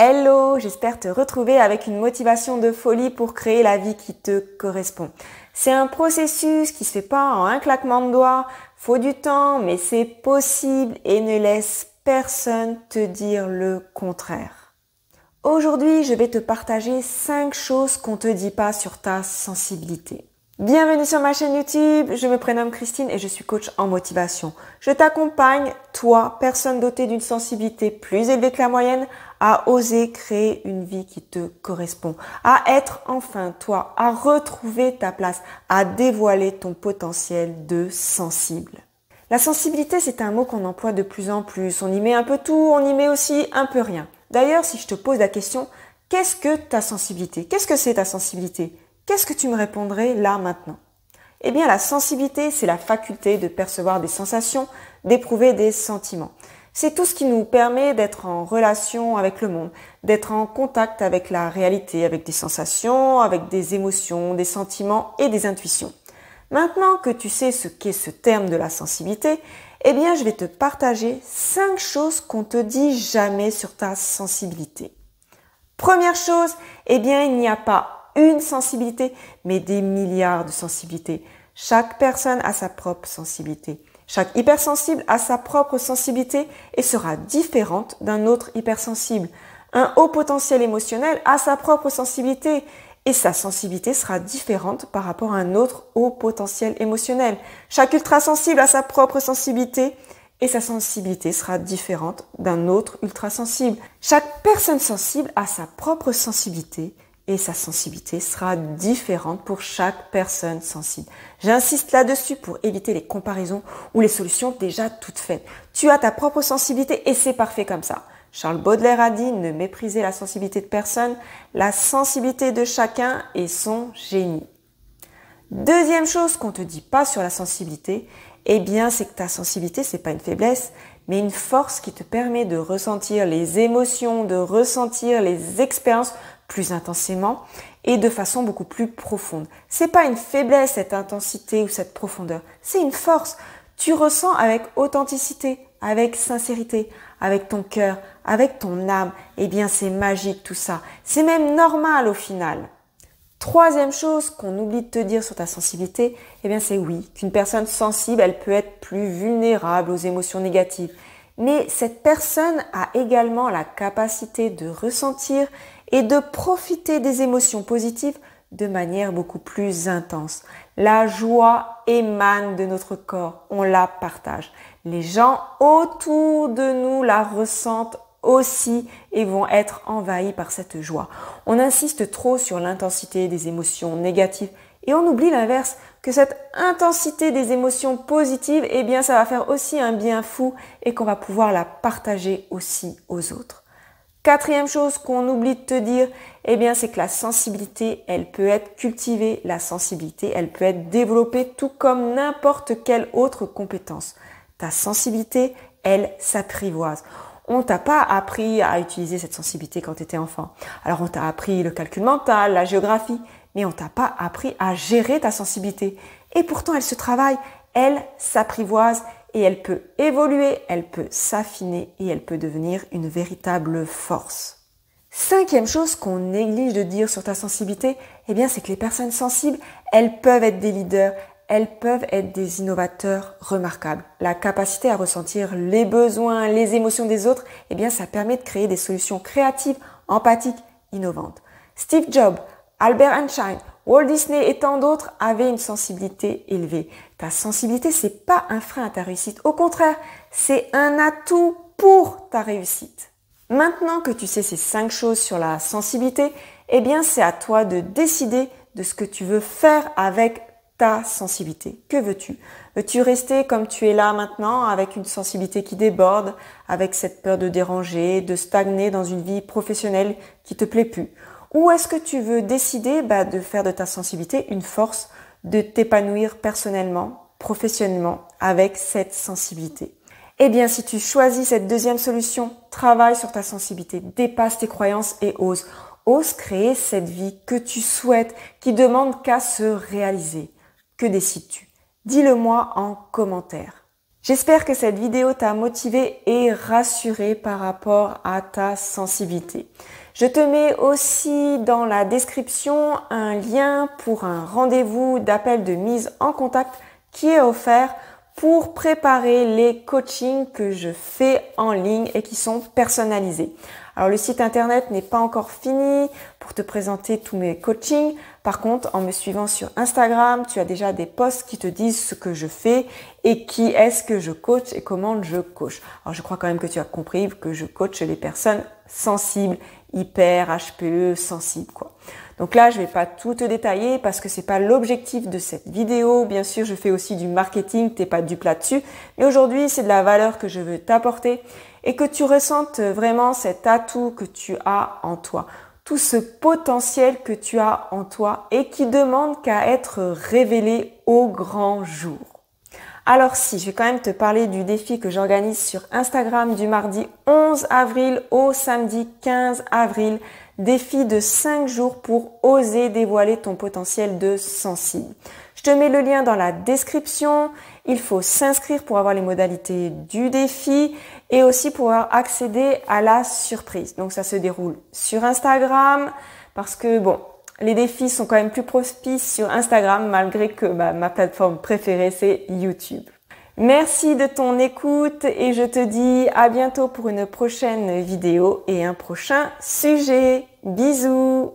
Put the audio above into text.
Hello, j'espère te retrouver avec une motivation de folie pour créer la vie qui te correspond. C'est un processus qui se fait pas en un claquement de doigts, faut du temps, mais c'est possible et ne laisse personne te dire le contraire. Aujourd'hui, je vais te partager 5 choses qu'on ne te dit pas sur ta sensibilité. Bienvenue sur ma chaîne YouTube, je me prénomme Christine et je suis coach en motivation. Je t'accompagne, toi, personne dotée d'une sensibilité plus élevée que la moyenne, à oser créer une vie qui te correspond, à être enfin toi, à retrouver ta place, à dévoiler ton potentiel de sensible. La sensibilité, c'est un mot qu'on emploie de plus en plus. On y met un peu tout, on y met aussi un peu rien. D'ailleurs, si je te pose la question, qu'est-ce que ta sensibilité Qu'est-ce que c'est ta sensibilité Qu'est-ce que tu me répondrais là maintenant Eh bien, la sensibilité, c'est la faculté de percevoir des sensations, d'éprouver des sentiments. C'est tout ce qui nous permet d'être en relation avec le monde, d'être en contact avec la réalité, avec des sensations, avec des émotions, des sentiments et des intuitions. Maintenant que tu sais ce qu'est ce terme de la sensibilité, eh bien je vais te partager cinq choses qu'on te dit jamais sur ta sensibilité. Première chose, eh bien il n'y a pas une sensibilité, mais des milliards de sensibilités. Chaque personne a sa propre sensibilité. Chaque hypersensible a sa propre sensibilité et sera différente d'un autre hypersensible. Un haut potentiel émotionnel a sa propre sensibilité et sa sensibilité sera différente par rapport à un autre haut potentiel émotionnel. Chaque ultrasensible a sa propre sensibilité et sa sensibilité sera différente d'un autre ultrasensible. Chaque personne sensible a sa propre sensibilité et sa sensibilité sera différente pour chaque personne sensible. J'insiste là-dessus pour éviter les comparaisons ou les solutions déjà toutes faites. Tu as ta propre sensibilité et c'est parfait comme ça. Charles Baudelaire a dit ne mépriser la sensibilité de personne, la sensibilité de chacun est son génie. Deuxième chose qu'on te dit pas sur la sensibilité, eh bien, c'est que ta sensibilité, c'est pas une faiblesse, mais une force qui te permet de ressentir les émotions, de ressentir les expériences plus intensément et de façon beaucoup plus profonde. C'est pas une faiblesse cette intensité ou cette profondeur, c'est une force. Tu ressens avec authenticité, avec sincérité, avec ton cœur, avec ton âme. Eh bien, c'est magique tout ça. C'est même normal au final. Troisième chose qu'on oublie de te dire sur ta sensibilité, eh bien c'est oui, qu'une personne sensible, elle peut être plus vulnérable aux émotions négatives. Mais cette personne a également la capacité de ressentir et de profiter des émotions positives de manière beaucoup plus intense. La joie émane de notre corps, on la partage. Les gens autour de nous la ressentent aussi et vont être envahis par cette joie. On insiste trop sur l'intensité des émotions négatives et on oublie l'inverse, que cette intensité des émotions positives, eh bien, ça va faire aussi un bien fou et qu'on va pouvoir la partager aussi aux autres. Quatrième chose qu'on oublie de te dire, eh bien, c'est que la sensibilité, elle peut être cultivée, la sensibilité, elle peut être développée tout comme n'importe quelle autre compétence. Ta sensibilité, elle s'apprivoise. On t'a pas appris à utiliser cette sensibilité quand tu étais enfant. Alors on t'a appris le calcul mental, la géographie, mais on t'a pas appris à gérer ta sensibilité. Et pourtant, elle se travaille, elle s'apprivoise, et elle peut évoluer, elle peut s'affiner et elle peut devenir une véritable force. Cinquième chose qu'on néglige de dire sur ta sensibilité, eh bien, c'est que les personnes sensibles, elles peuvent être des leaders, elles peuvent être des innovateurs remarquables. La capacité à ressentir les besoins, les émotions des autres, eh bien, ça permet de créer des solutions créatives, empathiques, innovantes. Steve Jobs, Albert Einstein Walt Disney et tant d'autres avaient une sensibilité élevée. Ta sensibilité, c'est pas un frein à ta réussite. Au contraire, c'est un atout pour ta réussite. Maintenant que tu sais ces cinq choses sur la sensibilité, eh bien, c'est à toi de décider de ce que tu veux faire avec ta sensibilité. Que veux-tu Veux-tu rester comme tu es là maintenant, avec une sensibilité qui déborde, avec cette peur de déranger, de stagner dans une vie professionnelle qui te plaît plus ou est-ce que tu veux décider bah, de faire de ta sensibilité une force, de t'épanouir personnellement, professionnellement avec cette sensibilité Eh bien, si tu choisis cette deuxième solution, travaille sur ta sensibilité, dépasse tes croyances et ose. Ose créer cette vie que tu souhaites, qui demande qu'à se réaliser. Que décides-tu Dis-le moi en commentaire. J'espère que cette vidéo t'a motivé et rassuré par rapport à ta sensibilité. Je te mets aussi dans la description un lien pour un rendez-vous d'appel de mise en contact qui est offert pour préparer les coachings que je fais en ligne et qui sont personnalisés. Alors le site internet n'est pas encore fini pour te présenter tous mes coachings. Par contre, en me suivant sur Instagram, tu as déjà des posts qui te disent ce que je fais et qui est-ce que je coach et comment je coach. Alors je crois quand même que tu as compris que je coach les personnes sensibles hyper HPE sensible quoi. Donc là, je vais pas tout te détailler parce que c'est pas l'objectif de cette vidéo. Bien sûr, je fais aussi du marketing, t'es pas du plat dessus Mais aujourd'hui, c'est de la valeur que je veux t'apporter et que tu ressentes vraiment cet atout que tu as en toi. Tout ce potentiel que tu as en toi et qui demande qu'à être révélé au grand jour. Alors si, je vais quand même te parler du défi que j'organise sur Instagram du mardi 11 avril au samedi 15 avril. Défi de 5 jours pour oser dévoiler ton potentiel de sensible. Je te mets le lien dans la description. Il faut s'inscrire pour avoir les modalités du défi et aussi pour accéder à la surprise. Donc ça se déroule sur Instagram parce que bon, les défis sont quand même plus prospices sur Instagram malgré que bah, ma plateforme préférée c'est YouTube. Merci de ton écoute et je te dis à bientôt pour une prochaine vidéo et un prochain sujet. Bisous